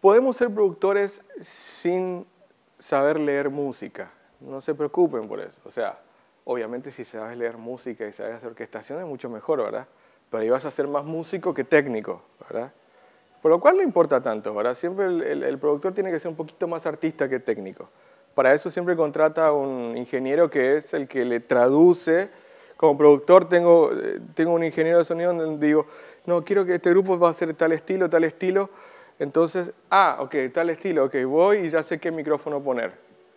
Podemos ser productores sin saber leer música. No se preocupen por eso. O sea, obviamente si sabes leer música y sabes hacer orquestación es mucho mejor, ¿verdad? Pero ahí vas a ser más músico que técnico, ¿verdad? Por lo cual no importa tanto, ¿verdad? Siempre el, productor tiene que ser un poquito más artista que técnico. Para eso siempre contrata a un ingeniero que es el que le traduce. Como productor tengo, eh, tengo un ingeniero de sonido donde digo, no, quiero que este grupo va a ser tal estilo, tal estilo entonces, ah, ok, tal estilo, ok, voy y ya sé qué micrófono poner.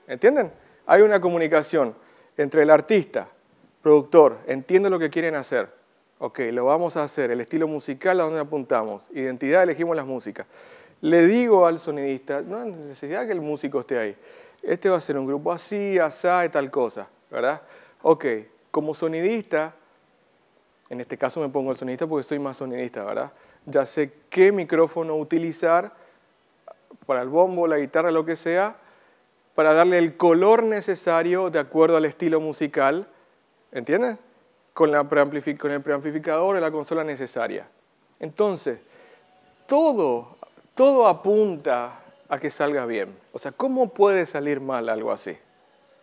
¿Entienden? Hay una comunicación entre el artista, productor, entiendo lo que quieren hacer. Ok, lo vamos a hacer, el estilo musical a donde apuntamos, identidad, elegimos las músicas. Le digo al sonidista, no hay necesidad que el músico esté ahí. Este va a ser un grupo así, asá y tal cosa, ¿verdad? Ok, como sonidista en este caso me pongo el sonidista porque soy más sonidista, ¿verdad? Ya sé qué micrófono utilizar para el bombo, la guitarra, lo que sea, para darle el color necesario de acuerdo al estilo musical, ¿entiendes? Con, la con el preamplificador o la consola necesaria. Entonces, todo, todo apunta a que salga bien. O sea, ¿cómo puede salir mal algo así?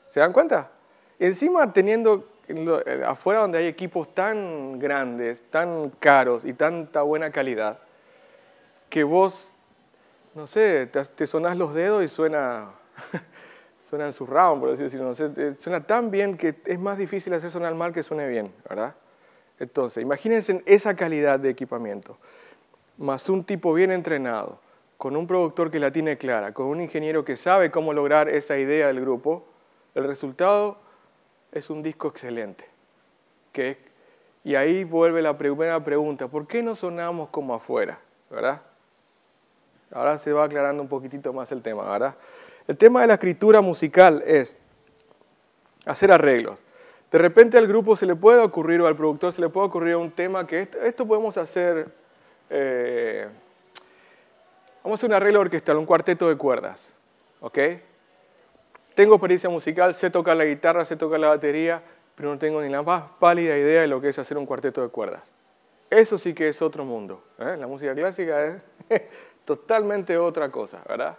¿Se dan cuenta? Encima teniendo eh, afuera donde hay equipos tan grandes, tan caros y tanta buena calidad, que vos, no sé, te, te sonás los dedos y suena, suena round, por decirlo así, no suena tan bien que es más difícil hacer sonar mal que suene bien, ¿verdad? Entonces, imagínense esa calidad de equipamiento, más un tipo bien entrenado, con un productor que la tiene clara, con un ingeniero que sabe cómo lograr esa idea del grupo, el resultado es un disco excelente. y ahí vuelve la primera pregunta, ¿por qué no sonamos como afuera? Ahora se va aclarando un poquitito más el tema, ¿verdad? El tema de la escritura musical es hacer arreglos. De repente al grupo se le puede ocurrir o al productor se le puede ocurrir un tema que esto, podemos hacer, eh, vamos a hacer un arreglo orquestal, un cuarteto de cuerdas, ¿ok? Tengo experiencia musical, sé tocar la guitarra, sé tocar la batería, pero no tengo ni la más pálida idea de lo que es hacer un cuarteto de cuerdas. Eso sí que es otro mundo. ¿eh? La música clásica es totalmente otra cosa, ¿verdad?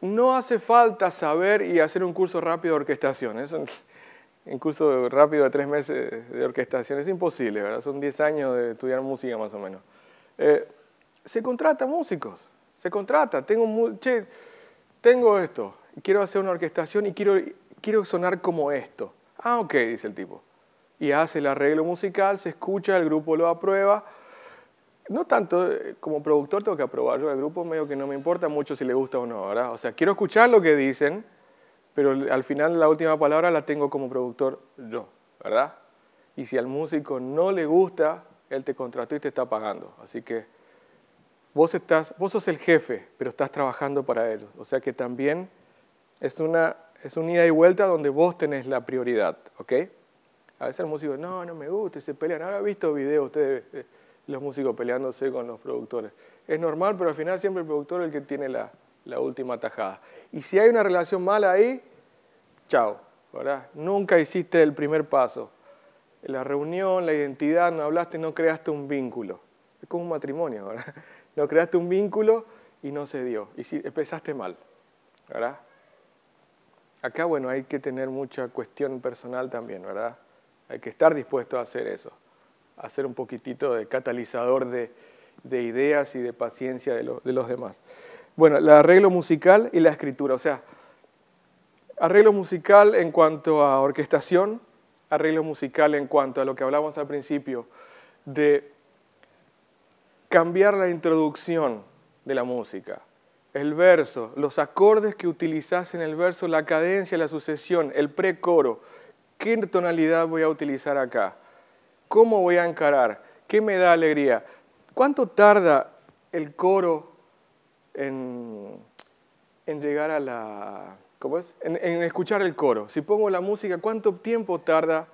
No hace falta saber y hacer un curso rápido de orquestación. un, curso rápido de tres meses de orquestación es imposible, ¿verdad? Son diez años de estudiar música más o menos. Eh, se contrata músicos, se contrata. Tengo, tengo esto, quiero hacer una orquestación y quiero, quiero sonar como esto. Ah, ok, dice el tipo. Y hace el arreglo musical, se escucha, el grupo lo aprueba. No tanto, eh, como productor tengo que aprobarlo, al grupo medio que no me importa mucho si le gusta o no, ¿verdad? O sea, quiero escuchar lo que dicen, pero al final la última palabra la tengo como productor yo, ¿verdad? Y si al músico no le gusta, él te contrató y te está pagando. Así que vos, estás, vos sos el jefe, pero estás trabajando para él. O sea que también es una, es un ida y vuelta donde vos tenés la prioridad, ¿ok? A veces el músico, no, no me gusta, se pelean. Ahora he visto videos ustedes, eh, los músicos peleándose con los productores. Es normal, pero al final siempre el productor es el que tiene la, última tajada. Y si hay una relación mala ahí, chao, ¿verdad? Nunca hiciste el primer paso. La reunión, la identidad, no hablaste, no creaste un vínculo. Es como un matrimonio, ¿verdad? No creaste un vínculo y no se dio. Y si empezaste mal, ¿verdad? acá, bueno, hay que tener mucha cuestión personal también, ¿verdad? Hay que estar dispuesto a hacer eso, a hacer un poquitito de catalizador de, ideas y de paciencia de, de los demás. Bueno, el arreglo musical y la escritura, o sea, arreglo musical en cuanto a orquestación, arreglo musical en cuanto a lo que hablamos al principio, de cambiar la introducción de la música el verso, los acordes que utilizas en el verso, la cadencia, la sucesión, el precoro, qué tonalidad voy a utilizar acá, cómo voy a encarar, qué me da alegría, cuánto tarda el coro en, llegar a la... ¿Cómo es? En, escuchar el coro. Si pongo la música, ¿cuánto tiempo tarda?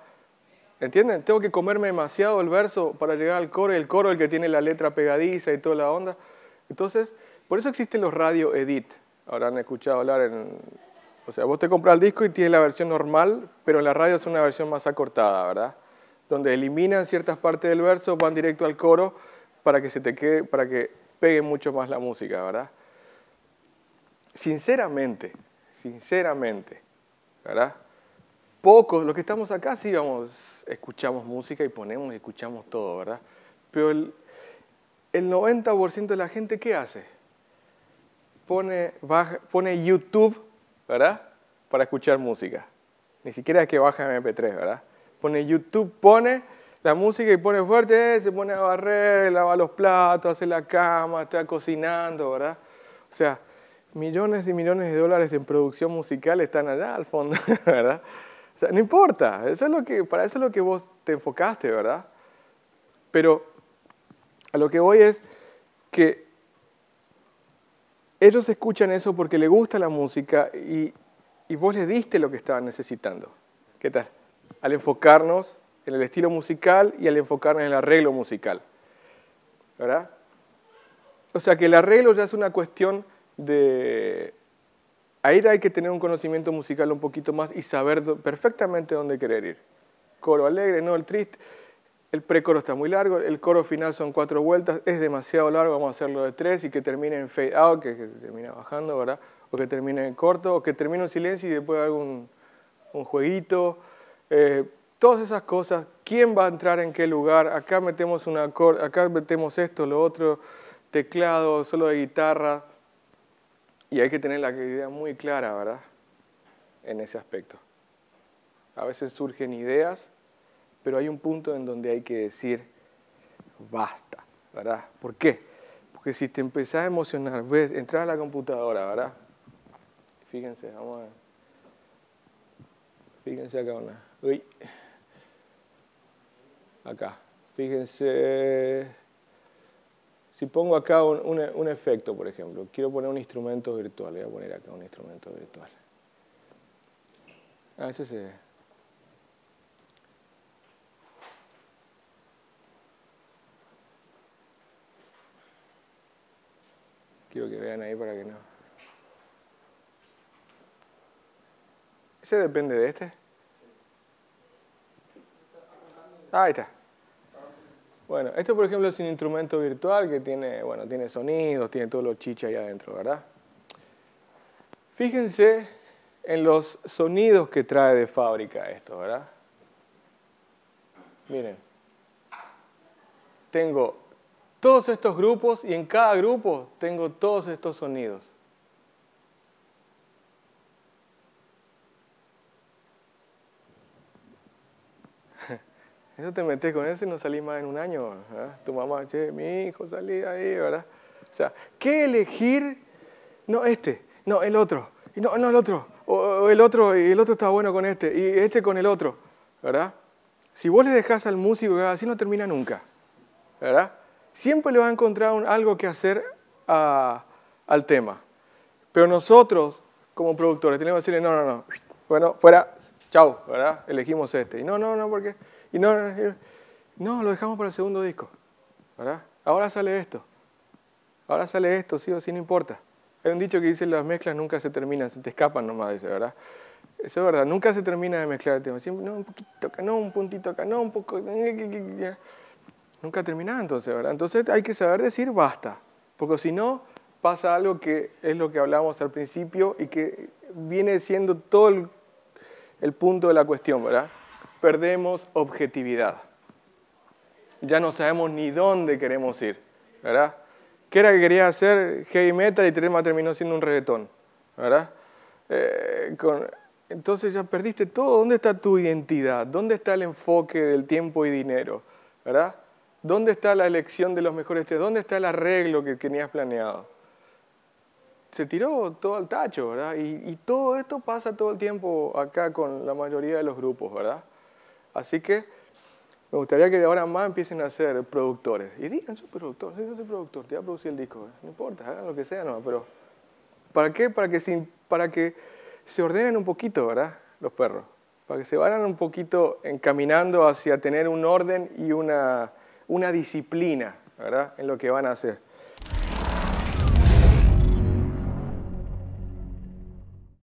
¿Entienden? Tengo que comerme demasiado el verso para llegar al coro el coro el que tiene la letra pegadiza y toda la onda. Entonces, por eso existen los radio edit. Ahora han escuchado hablar en... O sea, vos te compras el disco y tienes la versión normal, pero en la radio es una versión más acortada, ¿verdad? Donde eliminan ciertas partes del verso, van directo al coro para que se te quede, para que pegue mucho más la música, ¿verdad? Sinceramente, sinceramente, ¿verdad? Pocos, los que estamos acá sí vamos, escuchamos música y ponemos y escuchamos todo, ¿verdad? Pero el, el 90% de la gente, ¿qué hace? pone, pone YouTube, ¿verdad? Para escuchar música. Ni siquiera que baja MP3, ¿verdad? Pone YouTube, pone la música y pone fuerte, se pone a barrer, lava los platos, hace la cama, está cocinando, ¿verdad? O sea, millones y millones de dólares en producción musical están allá al fondo, ¿verdad? O sea, no importa, eso es lo que, para eso es lo que vos te enfocaste, ¿verdad? Pero a lo que voy es que ellos escuchan eso porque les gusta la música y, y vos les diste lo que estaban necesitando. ¿Qué tal? Al enfocarnos en el estilo musical y al enfocarnos en el arreglo musical. ¿Verdad? O sea que el arreglo ya es una cuestión de... Ahí hay que tener un conocimiento musical un poquito más y saber perfectamente dónde querer ir. Coro alegre, no el triste. El precoro está muy largo, el coro final son cuatro vueltas, es demasiado largo, vamos a hacerlo de tres y que termine en fade out, que, termina bajando, ¿verdad? O que termine en corto, o que termine en silencio y después algún un jueguito. Eh, todas esas cosas, quién va a entrar en qué lugar, acá metemos un acorde, acá metemos esto, lo otro, teclado, solo de guitarra. Y hay que tener la idea muy clara, ¿verdad? En ese aspecto. A veces surgen ideas pero hay un punto en donde hay que decir, basta, ¿verdad? ¿Por qué? Porque si te empezás a emocionar, ves, entrar a la computadora, ¿verdad? Fíjense, vamos a ver. Fíjense acá una. Uy. Acá. Fíjense. Si pongo acá un, un, efecto, por ejemplo, quiero poner un instrumento virtual, voy a poner acá un instrumento virtual. Ah, ese se Quiero que vean ahí para que no. ¿Ese depende de este? Ah, ahí está. Bueno, esto por ejemplo es un instrumento virtual que tiene, bueno, tiene sonidos, tiene todos los chiches ahí adentro, ¿verdad? Fíjense en los sonidos que trae de fábrica esto, ¿verdad? Miren, tengo todos estos grupos y en cada grupo tengo todos estos sonidos. Eso te metes con ese y no salís más en un año. Tu mamá, che, mi hijo, salí ahí, ¿verdad? O sea, ¿qué elegir? No este, no el otro, y no, no el otro, o, el otro, y el otro está bueno con este, y este con el otro, ¿verdad? Si vos le dejás al músico así no termina nunca, ¿verdad? siempre le va a encontrar algo que hacer ah, al tema. Pero nosotros, como productores, tenemos que decirle, no, no, no, bueno, fuera, chao, ¿verdad? Elegimos este. Y no, no, no, porque... Y no, no, eh, no, lo dejamos para el segundo disco, ¿verdad? Ahora sale esto. Ahora sale esto, sí o sí, no importa. Hay un dicho que dice, las mezclas nunca se terminan, se te escapan nomás, dice, ¿verdad? Eso es verdad, nunca se termina de mezclar el tema. Siempre, no, un poquito acá, no, un puntito acá, no, un poco... Eh, eh, Nunca termina entonces, ¿verdad? Entonces hay que saber decir basta, porque si no pasa algo que es lo que hablábamos al principio y que viene siendo todo el, punto de la cuestión, ¿verdad? Perdemos objetividad. Ya no sabemos ni dónde queremos ir, ¿verdad? ¿Qué era que quería hacer heavy metal y terminó siendo un reggaetón, ¿verdad? Eh, con, entonces ya perdiste todo. ¿Dónde está tu identidad? ¿Dónde está el enfoque del tiempo y dinero? ¿Verdad? ¿Dónde está la elección de los mejores ¿Dónde está el arreglo que tenías planeado? Se tiró todo al tacho, ¿verdad? Y, todo esto pasa todo el tiempo acá con la mayoría de los grupos, ¿verdad? Así que me gustaría que de ahora más empiecen a ser productores. Y digan, soy productor, soy productor, te voy a producir el disco. No importa, hagan lo que sea, no, pero ¿para qué? Para que, se, para que se ordenen un poquito, ¿verdad? Los perros. Para que se vayan un poquito encaminando hacia tener un orden y una una disciplina en lo que van a hacer.